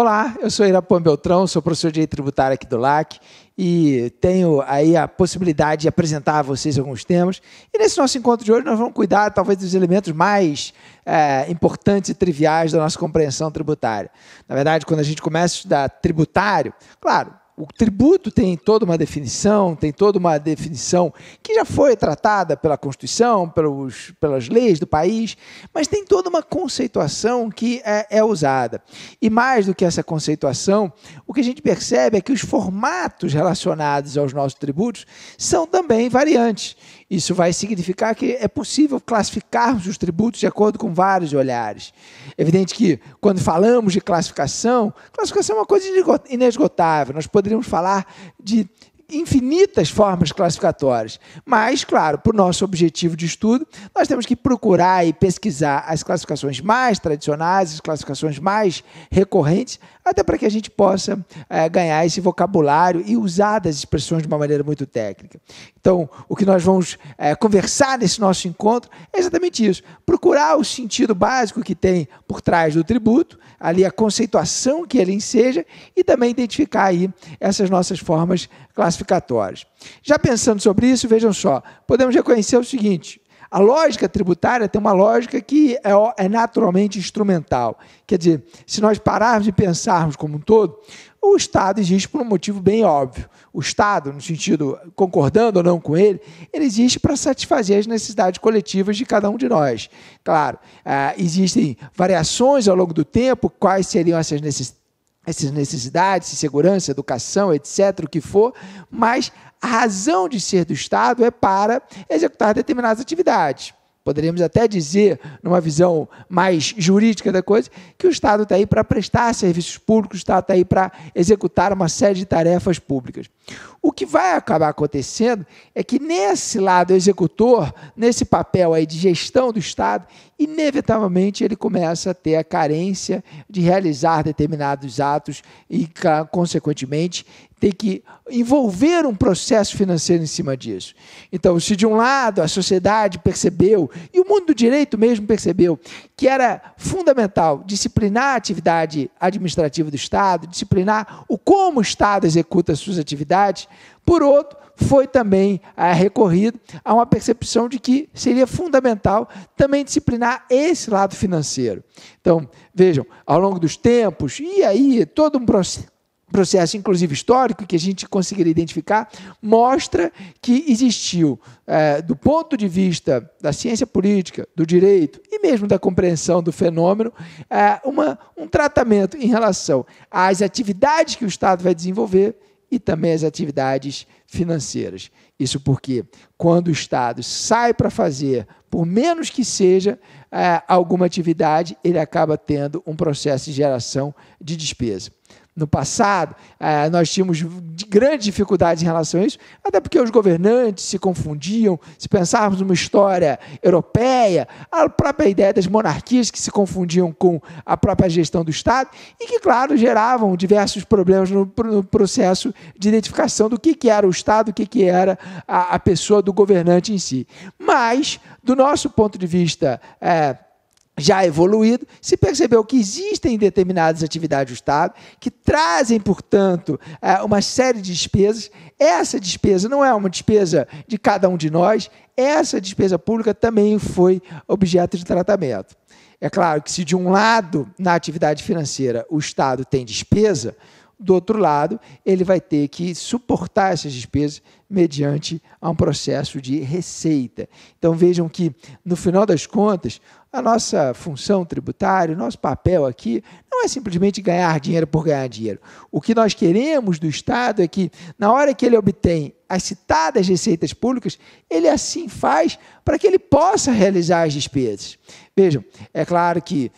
Olá, eu sou Irapuan Beltrão, sou professor de Direito Tributário aqui do LAC e tenho aí a possibilidade de apresentar a vocês alguns temas. E nesse nosso encontro de hoje nós vamos cuidar talvez dos elementos mais é, importantes e triviais da nossa compreensão tributária. Na verdade, quando a gente começa a estudar tributário, claro, o tributo tem toda uma definição, tem toda uma definição que já foi tratada pela Constituição, pelos, pelas leis do país, mas tem toda uma conceituação que é, é usada. E mais do que essa conceituação, o que a gente percebe é que os formatos relacionados aos nossos tributos são também variantes. Isso vai significar que é possível classificarmos os tributos de acordo com vários olhares. É evidente que, quando falamos de classificação, classificação é uma coisa inesgotável. Nós poderíamos falar de infinitas formas classificatórias. Mas, claro, para o nosso objetivo de estudo, nós temos que procurar e pesquisar as classificações mais tradicionais, as classificações mais recorrentes, até para que a gente possa é, ganhar esse vocabulário e usar das expressões de uma maneira muito técnica. Então, o que nós vamos é, conversar nesse nosso encontro é exatamente isso: procurar o sentido básico que tem por trás do tributo, ali a conceituação que ele enseja e também identificar aí essas nossas formas classificatórias classificatórios. Já pensando sobre isso, vejam só, podemos reconhecer o seguinte: a lógica tributária tem uma lógica que é, é, naturalmente instrumental. Quer dizer, se nós pararmos e pensarmos como um todo, o Estado existe por um motivo bem óbvio. O Estado, no sentido, concordando ou não com ele, ele existe para satisfazer as necessidades coletivas de cada um de nós. Claro, eh, existem variações ao longo do tempo, quais seriam essas necessidades essas necessidades, segurança, educação, etc., o que for, mas a razão de ser do Estado é para executar determinadas atividades poderíamos até dizer, numa visão mais jurídica da coisa, que o Estado está aí para prestar serviços públicos, o Estado está aí para executar uma série de tarefas públicas. O que vai acabar acontecendo é que nesse lado executor, nesse papel aí de gestão do Estado, inevitavelmente ele começa a ter a carência de realizar determinados atos e, consequentemente, tem que envolver um processo financeiro em cima disso. Então, se de um lado a sociedade percebeu, e o mundo do direito mesmo percebeu, que era fundamental disciplinar a atividade administrativa do Estado, disciplinar o como o Estado executa as suas atividades, por outro, foi também ah, recorrido a uma percepção de que seria fundamental também disciplinar esse lado financeiro. Então, vejam, ao longo dos tempos, e aí todo um processo processo, inclusive histórico, que a gente conseguiria identificar, mostra que existiu, é, do ponto de vista da ciência política, do direito e mesmo da compreensão do fenômeno, é, uma, um tratamento em relação às atividades que o Estado vai desenvolver e também às atividades financeiras. Isso porque, quando o Estado sai para fazer, por menos que seja, é, alguma atividade, ele acaba tendo um processo de geração de despesa no passado, é, nós tínhamos grande dificuldade em relação a isso, até porque os governantes se confundiam. Se pensarmos numa história europeia, a própria ideia das monarquias que se confundiam com a própria gestão do Estado e que, claro, geravam diversos problemas no, processo de identificação do que, que era o Estado, o que, que era a, pessoa do governante em si. Mas, do nosso ponto de vista, é, já evoluído, se percebeu que existem determinadas atividades do Estado que trazem, portanto, é, uma série de despesas. Essa despesa não é uma despesa de cada um de nós, essa despesa pública também foi objeto de tratamento. É claro que, se de um lado, na atividade financeira, o Estado tem despesa, do outro lado, ele vai ter que suportar essas despesas mediante a um processo de receita. Então vejam que, no final das contas, a nossa função tributária, o nosso papel aqui, não é simplesmente ganhar dinheiro por ganhar dinheiro. O que nós queremos do Estado é que, na hora que ele obtém as citadas receitas públicas, ele assim faz para que ele possa realizar as despesas. Vejam, é claro que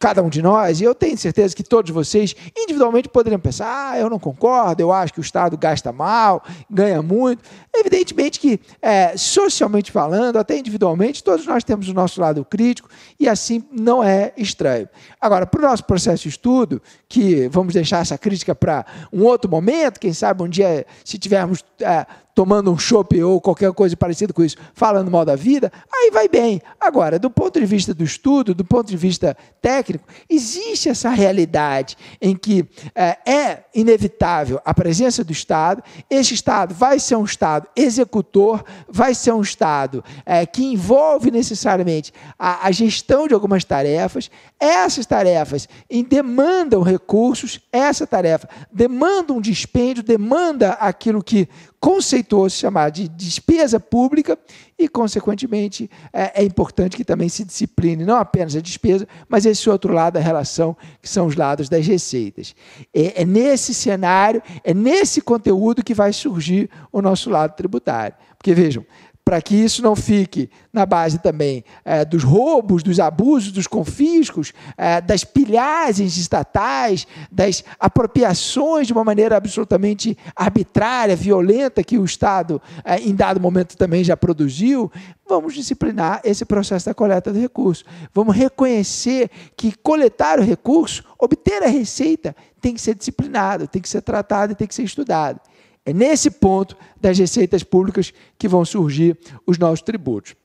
cada um de nós, e eu tenho certeza que todos vocês individualmente poderiam pensar: ah, eu não concordo, eu acho que o Estado gasta mal, ganha muito. Evidentemente que, é, socialmente falando, até individualmente, todos nós temos o nosso lado crítico e assim não é estranho. Agora, para o nosso processo de estudo, que vamos deixar essa crítica para um outro momento, quem sabe um dia, se tivermos é, tomando um chopp ou qualquer coisa parecida com isso, falando mal da vida, aí vai bem. Agora, do ponto de vista do estudo, do ponto de vista técnico, existe essa realidade em que é, é inevitável a presença do Estado, esse Estado vai ser um Estado executor, vai ser um Estado é, que envolve necessariamente a, a gestão de algumas tarefas, essas tarefas demandam recursos, essa tarefa demanda um dispêndio, demanda aquilo que conceitualmente se chamar de despesa pública e, consequentemente, é, é, importante que também se discipline não apenas a despesa, mas esse outro lado da relação, que são os lados das receitas. É, é nesse cenário, é nesse conteúdo que vai surgir o nosso lado tributário. Porque, vejam, para que isso não fique na base também é, dos roubos, dos abusos, dos confiscos, é, das pilhagens estatais, das apropriações de uma maneira absolutamente arbitrária, violenta, que o Estado, é, em dado momento, também já produziu. Vamos disciplinar esse processo da coleta do recurso. Vamos reconhecer que coletar o recurso, obter a receita, tem que ser disciplinado, tem que ser tratado e tem que ser estudado. É nesse ponto das receitas públicas que vão surgir os novos tributos.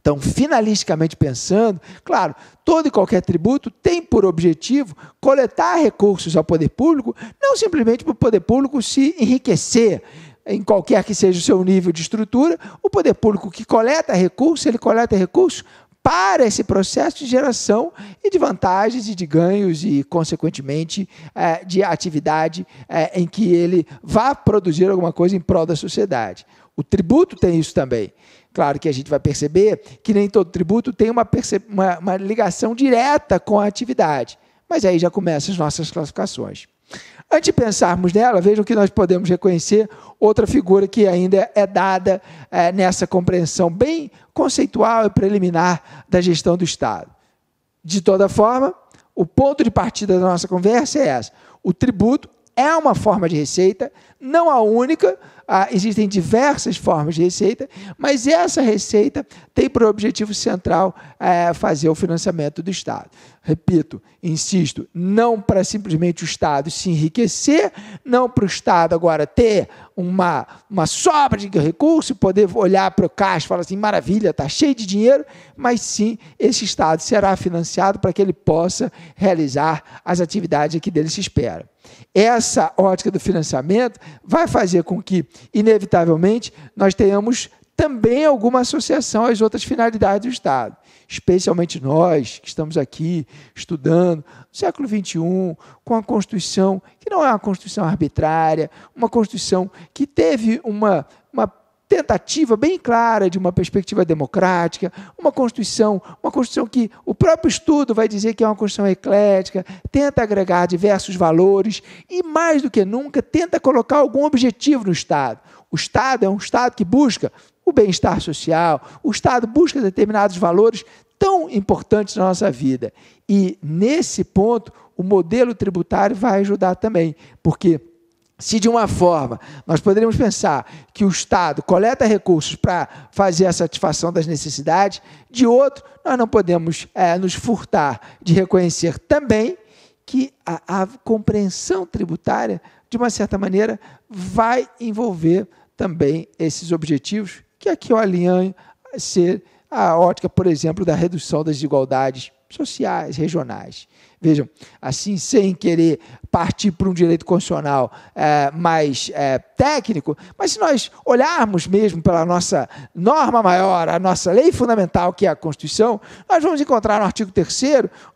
Então, finalisticamente pensando, claro, todo e qualquer tributo tem por objetivo coletar recursos ao poder público, não simplesmente para o poder público se enriquecer, em qualquer que seja o seu nível de estrutura, o poder público que coleta recursos, ele coleta recursos para esse processo de geração e de vantagens e de ganhos e, consequentemente, é, de atividade é, em que ele vá produzir alguma coisa em prol da sociedade. O tributo tem isso também. Claro que a gente vai perceber que nem todo tributo tem uma, uma, uma ligação direta com a atividade, mas aí já começam as nossas classificações. Antes de pensarmos nela, vejam que nós podemos reconhecer outra figura que ainda é dada é, nessa compreensão bem conceitual e preliminar da gestão do Estado. De toda forma, o ponto de partida da nossa conversa é essa: o tributo é uma forma de receita, não a única, ah, existem diversas formas de receita, mas essa receita tem por objetivo central é, fazer o financiamento do Estado. Repito, insisto, não para simplesmente o Estado se enriquecer, não para o Estado agora ter uma, uma sobra de recurso, poder olhar para o caixa e falar assim: maravilha, está cheio de dinheiro, mas sim, esse Estado será financiado para que ele possa realizar as atividades que dele se espera. Essa ótica do financiamento vai fazer com que, inevitavelmente, nós tenhamos também alguma associação às outras finalidades do Estado. Especialmente nós que estamos aqui estudando no século XXI, com a Constituição, que não é uma Constituição arbitrária, uma Constituição que teve uma, uma tentativa bem clara de uma perspectiva democrática, uma Constituição, uma Constituição que o próprio estudo vai dizer que é uma Constituição eclética, tenta agregar diversos valores e, mais do que nunca, tenta colocar algum objetivo no Estado. O Estado é um Estado que busca o bem-estar social, o Estado busca determinados valores tão importantes na nossa vida. E nesse ponto, o modelo tributário vai ajudar também, porque se de uma forma nós poderíamos pensar que o Estado coleta recursos para fazer a satisfação das necessidades, de outro, nós não podemos é, nos furtar de reconhecer também que a, a compreensão tributária, de uma certa maneira, vai envolver também esses objetivos que aqui eu alinho a ser a ótica, por exemplo, da redução das desigualdades sociais, regionais. Vejam, assim, sem querer partir para um direito constitucional é, mais é, técnico, mas se nós olharmos mesmo pela nossa norma maior, a nossa lei fundamental, que é a Constituição, nós vamos encontrar no artigo 3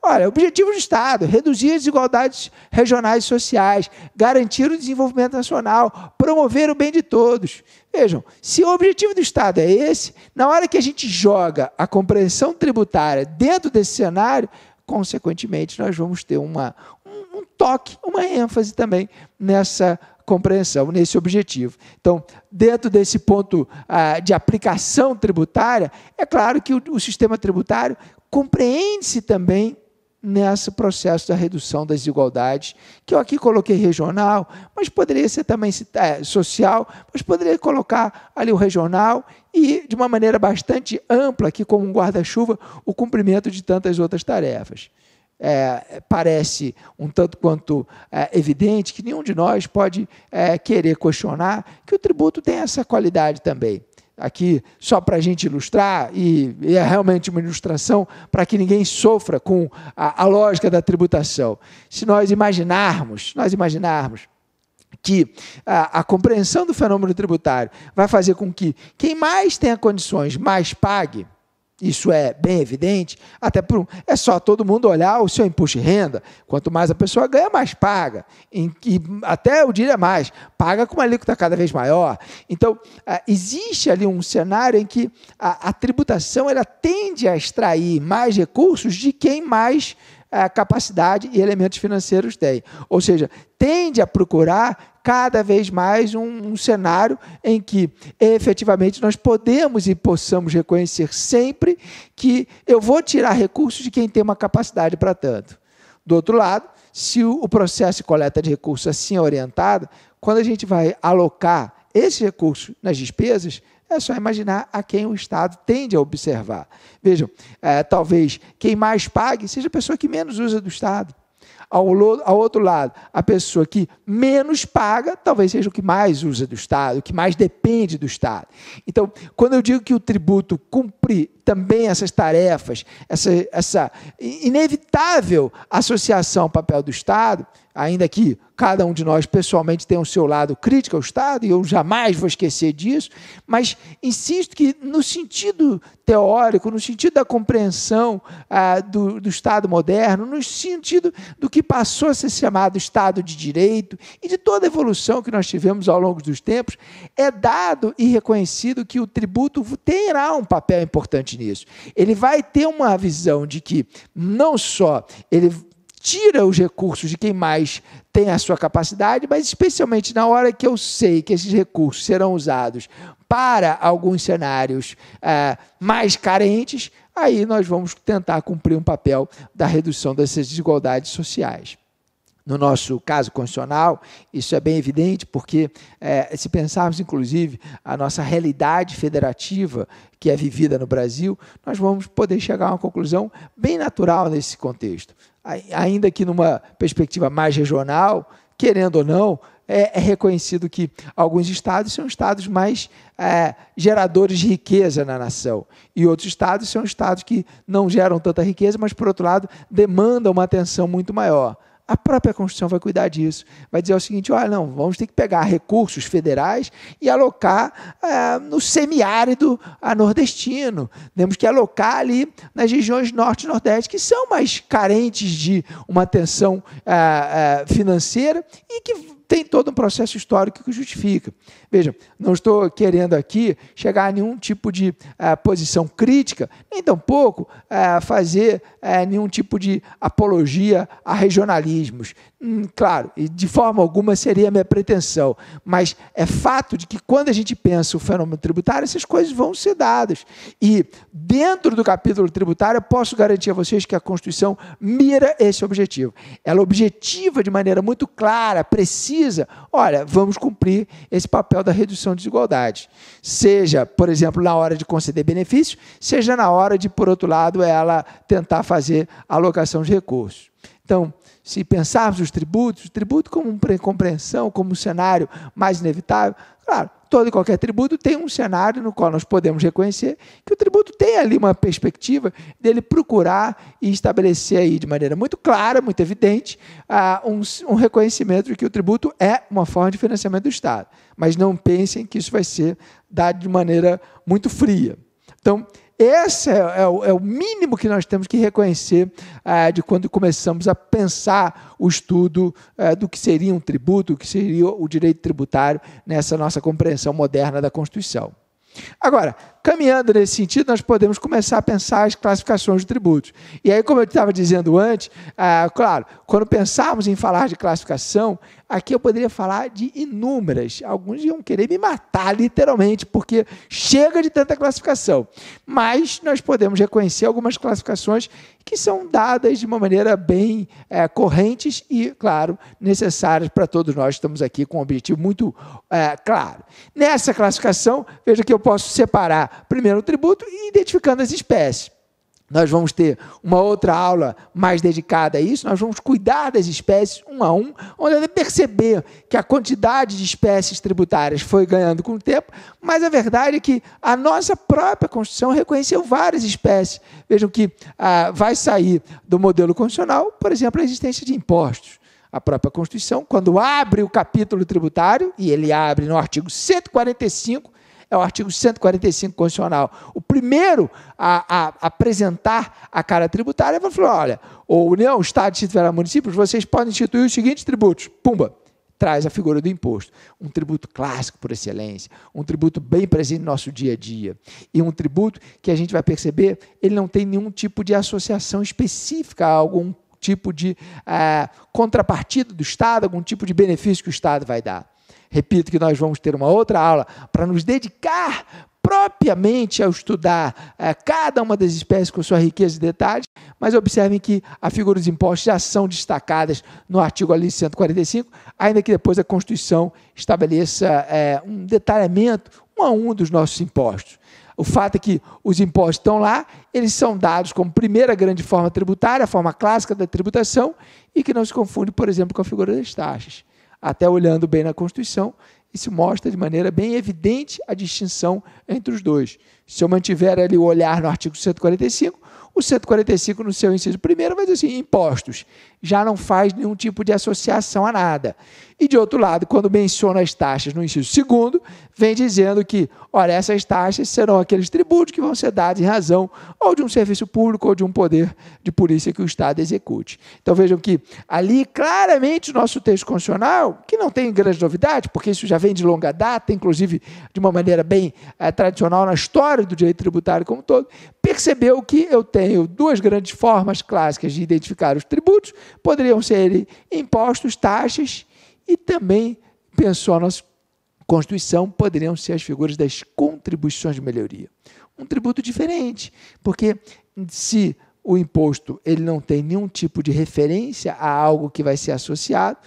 olha, objetivo do Estado, reduzir as desigualdades regionais e sociais, garantir o desenvolvimento nacional, promover o bem de todos. Vejam, se o objetivo do Estado é esse, na hora que a gente joga a compreensão tributária dentro desse cenário, consequentemente, nós vamos ter uma, um, um toque, uma ênfase também nessa compreensão, nesse objetivo. Então, dentro desse ponto ah, de aplicação tributária, é claro que o, o sistema tributário compreende-se também nesse processo da redução das desigualdades, que eu aqui coloquei regional, mas poderia ser também é, social, mas poderia colocar ali o regional e, de uma maneira bastante ampla, aqui como um guarda-chuva, o cumprimento de tantas outras tarefas. É, parece um tanto quanto é, evidente que nenhum de nós pode eh, querer questionar que o tributo tem essa qualidade também aqui só para a gente ilustrar, e, e, é realmente uma ilustração para que ninguém sofra com a, a, lógica da tributação. Se nós imaginarmos, nós imaginarmos que a, a compreensão do fenômeno tributário vai fazer com que quem mais tenha condições mais pague, isso é bem evidente, até por, é só todo mundo olhar o seu imposto de renda. Quanto mais a pessoa ganha, mais paga. Em, e até eu diria mais, paga com uma alíquota cada vez maior. Então, ah, existe ali um cenário em que a, a tributação ela tende a extrair mais recursos de quem mais ah, capacidade e elementos financeiros tem. Ou seja, tende a procurar cada vez mais um, um, cenário em que efetivamente nós podemos e possamos reconhecer sempre que eu vou tirar recursos de quem tem uma capacidade para tanto. Do outro lado, se o processo de coleta de recursos assim é orientado, quando a gente vai alocar esses recursos nas despesas, é só imaginar a quem o Estado tende a observar. Vejam, é, talvez quem mais pague seja a pessoa que menos usa do Estado. Ao, ao outro lado, a pessoa que menos paga, talvez seja o que mais usa do Estado, o que mais depende do Estado. Então, quando eu digo que o tributo cumpre também essas tarefas, essa, essa inevitável associação ao papel do Estado, ainda que cada um de nós pessoalmente tenha o seu lado crítico ao Estado, e eu jamais vou esquecer disso, mas insisto que, no sentido teórico, no sentido da compreensão ah, do, do Estado moderno, no sentido do que passou a ser chamado Estado de Direito e de toda a evolução que nós tivemos ao longo dos tempos, é dado e reconhecido que o tributo terá um papel importante nisso. Ele vai ter uma visão de que não só ele tira os recursos de quem mais tem a sua capacidade, mas especialmente na hora que eu sei que esses recursos serão usados para alguns cenários é, mais carentes, aí nós vamos tentar cumprir um papel da redução dessas desigualdades sociais. No nosso caso constitucional, isso é bem evidente, porque é, se pensarmos, inclusive, a nossa realidade federativa que é vivida no Brasil, nós vamos poder chegar a uma conclusão bem natural nesse contexto. Ainda que numa perspectiva mais regional, querendo ou não, é, é reconhecido que alguns estados são estados mais é, geradores de riqueza na nação. E outros estados são estados que não geram tanta riqueza, mas, por outro lado, demandam uma atenção muito maior. A própria Constituição vai cuidar disso. Vai dizer o seguinte: olha, ah, não, vamos ter que pegar recursos federais e alocar eh, no semiárido a nordestino. Temos que alocar ali nas regiões norte e nordeste, que são mais carentes de uma atenção eh, eh, financeira e que tem todo um processo histórico que justifica. Veja, não estou querendo aqui chegar a nenhum tipo de eh, posição crítica, nem tampouco eh, fazer eh, nenhum tipo de apologia a regionalismos. Hum, claro, e de forma alguma seria a minha pretensão, mas é fato de que quando a gente pensa o fenômeno tributário, essas coisas vão ser dadas. E dentro do capítulo tributário, eu posso garantir a vocês que a Constituição mira esse objetivo. Ela objetiva de maneira muito clara, precisa. Olha, vamos cumprir esse papel da redução de desigualdades. Seja, por exemplo, na hora de conceder benefícios, seja na hora de, por outro lado, ela tentar fazer alocação de recursos. Então, se pensarmos os tributos, o tributo como compreensão, como um cenário mais inevitável, claro, todo e qualquer tributo tem um cenário no qual nós podemos reconhecer que o tributo tem ali uma perspectiva dele procurar e estabelecer aí de maneira muito clara, muito evidente, uh, um, um, reconhecimento de que o tributo é uma forma de financiamento do Estado. Mas não pensem que isso vai ser dado de maneira muito fria. Então, esse é, é, o, é, o, mínimo que nós temos que reconhecer é, de quando começamos a pensar o estudo é, do que seria um tributo, o que seria o direito tributário nessa nossa compreensão moderna da Constituição. Agora, caminhando nesse sentido, nós podemos começar a pensar as classificações de tributos. E aí, como eu estava dizendo antes, é, claro, quando pensarmos em falar de classificação, Aqui eu poderia falar de inúmeras. Alguns iam querer me matar, literalmente, porque chega de tanta classificação. Mas nós podemos reconhecer algumas classificações que são dadas de uma maneira bem é, correntes e, claro, necessárias para todos nós. Estamos aqui com um objetivo muito é, claro. Nessa classificação, veja que eu posso separar primeiro o tributo e identificando as espécies. Nós vamos ter uma outra aula mais dedicada a isso. Nós vamos cuidar das espécies um a um, onde eu perceber que a quantidade de espécies tributárias foi ganhando com o tempo, mas a verdade é que a nossa própria Constituição reconheceu várias espécies. Vejam que ah, vai sair do modelo constitucional, por exemplo, a existência de impostos. A própria Constituição, quando abre o capítulo tributário, e ele abre no artigo 145, é o artigo 145 constitucional. O primeiro a, a apresentar a cara tributária vai falar: olha, o União, Estado, Distrito Federal, municípios, vocês podem instituir os seguintes tributos. Pumba! Traz a figura do imposto. Um tributo clássico por excelência, um tributo bem presente no nosso dia a dia. E um tributo que a gente vai perceber, ele não tem nenhum tipo de associação específica a algum tipo de uh, contrapartida do Estado, algum tipo de benefício que o Estado vai dar. Repito que nós vamos ter uma outra aula para nos dedicar propriamente ao estudar é, cada uma das espécies com sua riqueza e detalhes, mas observem que a figura dos impostos já são destacadas no artigo ali 145, ainda que depois a Constituição estabeleça é, um detalhamento um a um dos nossos impostos. O fato é que os impostos estão lá, eles são dados como primeira grande forma tributária, a forma clássica da tributação, e que não se confunde, por exemplo, com a figura das taxas até olhando bem na Constituição, isso se mostra de maneira bem evidente a distinção entre os dois. Se eu mantiver ali o olhar no artigo 145, o 145, no seu inciso primeiro, vai dizer assim: impostos. Já não faz nenhum tipo de associação a nada. E de outro lado, quando menciona as taxas no inciso segundo, vem dizendo que, olha, essas taxas serão aqueles tributos que vão ser dados em razão ou de um serviço público ou de um poder de polícia que o Estado execute. Então vejam que ali claramente o nosso texto constitucional, que não tem grande novidade, porque isso já vem de longa data, inclusive de uma maneira bem é, tradicional na história do direito tributário como um todo, percebeu que eu tenho duas grandes formas clássicas de identificar os tributos, poderiam ser impostos, taxas e também pensou a nossa Constituição poderiam ser as figuras das contribuições de melhoria. Um tributo diferente, porque se o imposto ele não tem nenhum tipo de referência a algo que vai ser associado,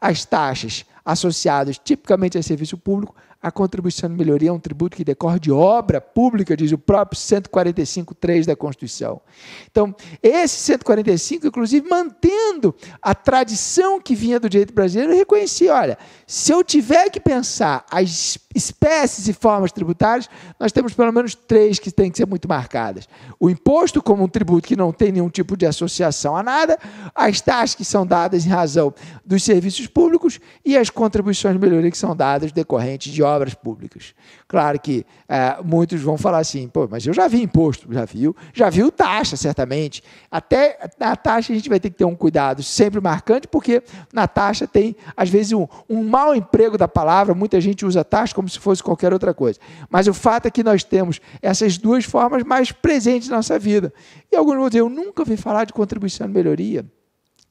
as taxas associadas tipicamente a serviço público, a contribuição de melhoria é um tributo que decorre de obra pública, diz o próprio 145.3 da Constituição. Então, esse 145, inclusive, mantendo a tradição que vinha do direito brasileiro, reconheci. olha, se eu tiver que pensar as espécies e formas tributárias, nós temos pelo menos três que têm que ser muito marcadas: o imposto, como um tributo que não tem nenhum tipo de associação a nada, as taxas que são dadas em razão dos serviços públicos e as contribuições de melhoria que são dadas decorrentes de obra obras públicas. Claro que é, muitos vão falar assim, pô, mas eu já vi imposto, já viu, já viu taxa, certamente. Até na taxa a gente vai ter que ter um cuidado sempre marcante, porque na taxa tem, às vezes, um, um mau emprego da palavra, muita gente usa taxa como se fosse qualquer outra coisa. Mas o fato é que nós temos essas duas formas mais presentes na nossa vida. E alguns vão dizer, eu nunca vi falar de contribuição de melhoria.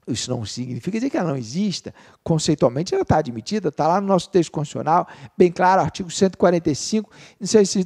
Isso não significa dizer que ela não exista. Conceitualmente, ela está admitida, está lá no nosso texto constitucional, bem claro, artigo 145, inciso 3.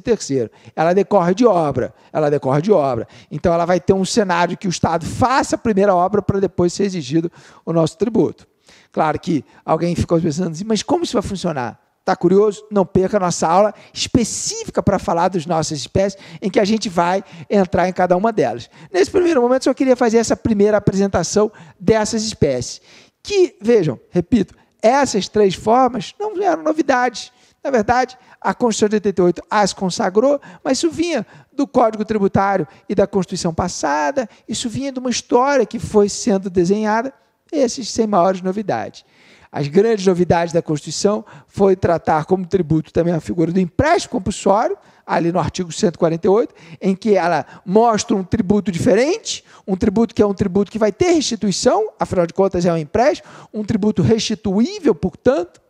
Ela decorre de obra. Ela decorre de obra. Então, ela vai ter um cenário que o Estado faça a primeira obra para depois ser exigido o nosso tributo. Claro que alguém ficou pensando assim, mas como isso vai funcionar? Está curioso? Não perca a nossa aula específica para falar das nossas espécies, em que a gente vai entrar em cada uma delas. Nesse primeiro momento, só queria fazer essa primeira apresentação dessas espécies. Que, vejam, repito, essas três formas não eram novidades. Na verdade, a Constituição de 88 as consagrou, mas isso vinha do Código Tributário e da Constituição passada, isso vinha de uma história que foi sendo desenhada, esses sem maiores novidades. As grandes novidades da Constituição foi tratar como tributo também a figura do empréstimo compulsório, ali no artigo 148, em que ela mostra um tributo diferente, um tributo que é um tributo que vai ter restituição, afinal de contas é um empréstimo, um tributo restituível, portanto,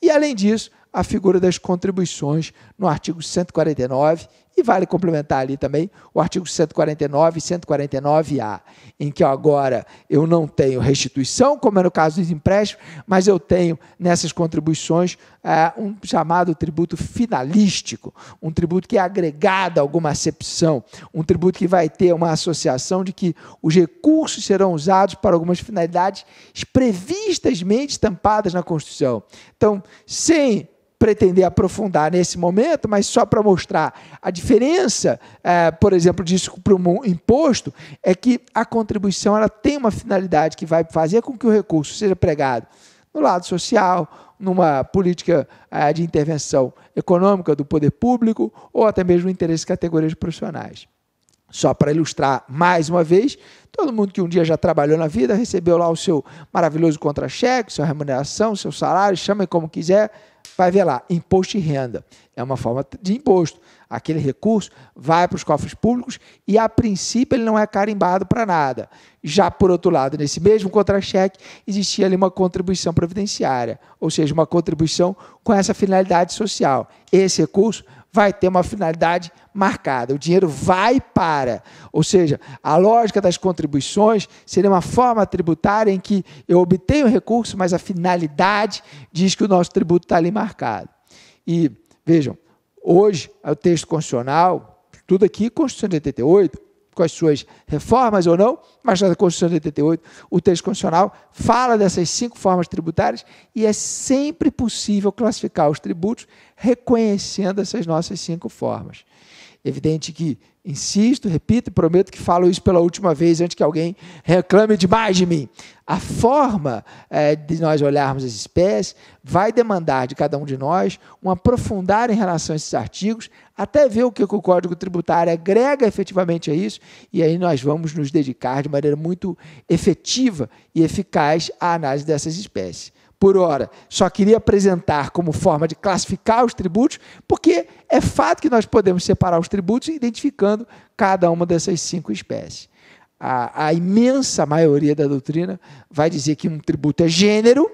e além disso, a figura das contribuições no artigo 149 e vale complementar ali também o artigo 149 e 149A, em que agora eu não tenho restituição, como é no caso dos empréstimos, mas eu tenho nessas contribuições é, um chamado tributo finalístico, um tributo que é agregado a alguma acepção, um tributo que vai ter uma associação de que os recursos serão usados para algumas finalidades previstas, estampadas na Constituição. Então, sem pretender aprofundar nesse momento, mas só para mostrar a diferença, é, por exemplo, disso para um imposto, é que a contribuição ela tem uma finalidade que vai fazer com que o recurso seja pregado no lado social, numa política é, de intervenção econômica do poder público ou até mesmo no interesse de categorias profissionais. Só para ilustrar mais uma vez, todo mundo que um dia já trabalhou na vida recebeu lá o seu maravilhoso contra-cheque, sua remuneração, seu salário, chame como quiser, vai ver lá, imposto de renda. É uma forma de imposto. Aquele recurso vai para os cofres públicos e, a princípio, ele não é carimbado para nada. Já por outro lado, nesse mesmo contra-cheque, existia ali uma contribuição previdenciária, ou seja, uma contribuição com essa finalidade social. Esse recurso vai ter uma finalidade marcada. O dinheiro vai para. Ou seja, a lógica das contribuições seria uma forma tributária em que eu obtenho o recurso, mas a finalidade diz que o nosso tributo está ali marcado. E, vejam, hoje, o texto constitucional, tudo aqui, Constituição de 88, com as suas reformas ou não, mas na Constituição de 88, o texto constitucional fala dessas cinco formas tributárias e é sempre possível classificar os tributos reconhecendo essas nossas cinco formas. Evidente que insisto, repito e prometo que falo isso pela última vez antes que alguém reclame demais de mim. A forma é, de nós olharmos as espécies vai demandar de cada um de nós um aprofundar em relação a esses artigos, até ver o que o Código Tributário agrega efetivamente a isso, e aí nós vamos nos dedicar de maneira muito efetiva e eficaz à análise dessas espécies por hora. Só queria apresentar como forma de classificar os tributos, porque é fato que nós podemos separar os tributos identificando cada uma dessas cinco espécies. A, a imensa maioria da doutrina vai dizer que um tributo é gênero,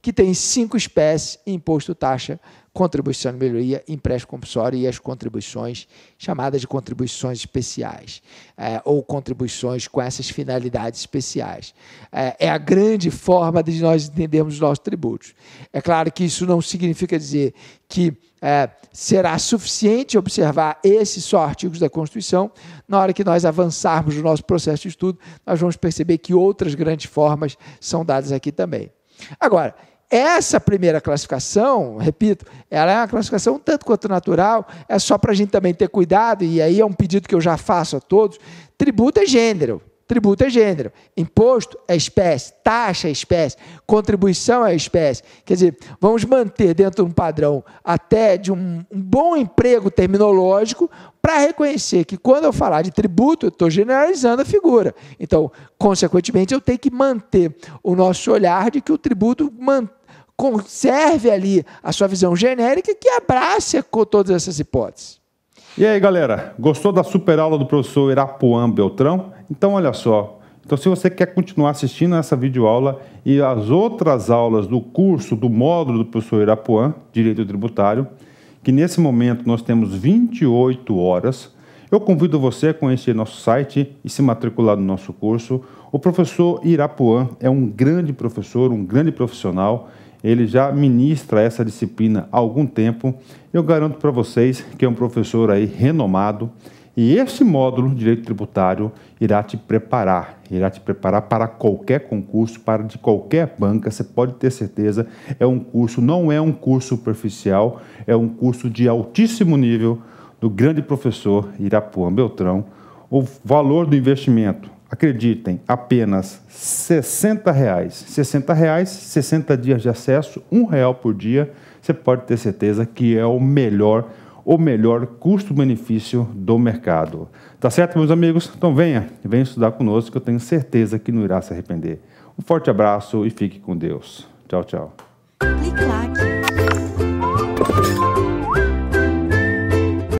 que tem cinco espécies e imposto taxa contribuição de melhoria, empréstimo compulsório e as contribuições chamadas de contribuições especiais é, ou contribuições com essas finalidades especiais. É, é, a grande forma de nós entendermos os nossos tributos. É claro que isso não significa dizer que é, será suficiente observar esses só artigos da Constituição. Na hora que nós avançarmos no nosso processo de estudo, nós vamos perceber que outras grandes formas são dadas aqui também. Agora, essa primeira classificação, repito, ela é uma classificação tanto quanto natural, é só para a gente também ter cuidado, e aí é um pedido que eu já faço a todos: tributo é gênero. Tributo é gênero, imposto é espécie, taxa é espécie, contribuição é espécie. Quer dizer, vamos manter dentro de um padrão até de um, um bom emprego terminológico para reconhecer que quando eu falar de tributo, eu estou generalizando a figura. Então, consequentemente, eu tenho que manter o nosso olhar de que o tributo mantém conserve ali a sua visão genérica e que abrace com todas essas hipóteses. E aí, galera, gostou da super aula do professor Irapuã Beltrão? Então, olha só. Então, se você quer continuar assistindo essa videoaula e as outras aulas do curso, do módulo do professor Irapuã, Direito Tributário, que nesse momento nós temos 28 horas, eu convido você a conhecer nosso site e se matricular no nosso curso. O professor Irapuã é um grande professor, um grande profissional ele já ministra essa disciplina há algum tempo. Eu garanto para vocês que é um professor aí renomado e esse módulo Direito Tributário irá te preparar, irá te preparar para qualquer concurso, para de qualquer banca, você pode ter certeza, é um curso, não é um curso superficial, é um curso de altíssimo nível do grande professor Irapuan Beltrão. O valor do investimento acreditem, apenas 60 reais. 60 reais, 60 dias de acesso, um real por dia. Você pode ter certeza que é o melhor, o melhor custo-benefício do mercado. Tá certo, meus amigos? Então venha, venha estudar conosco, que eu tenho certeza que não irá se arrepender. Um forte abraço e fique com Deus. Tchau, tchau.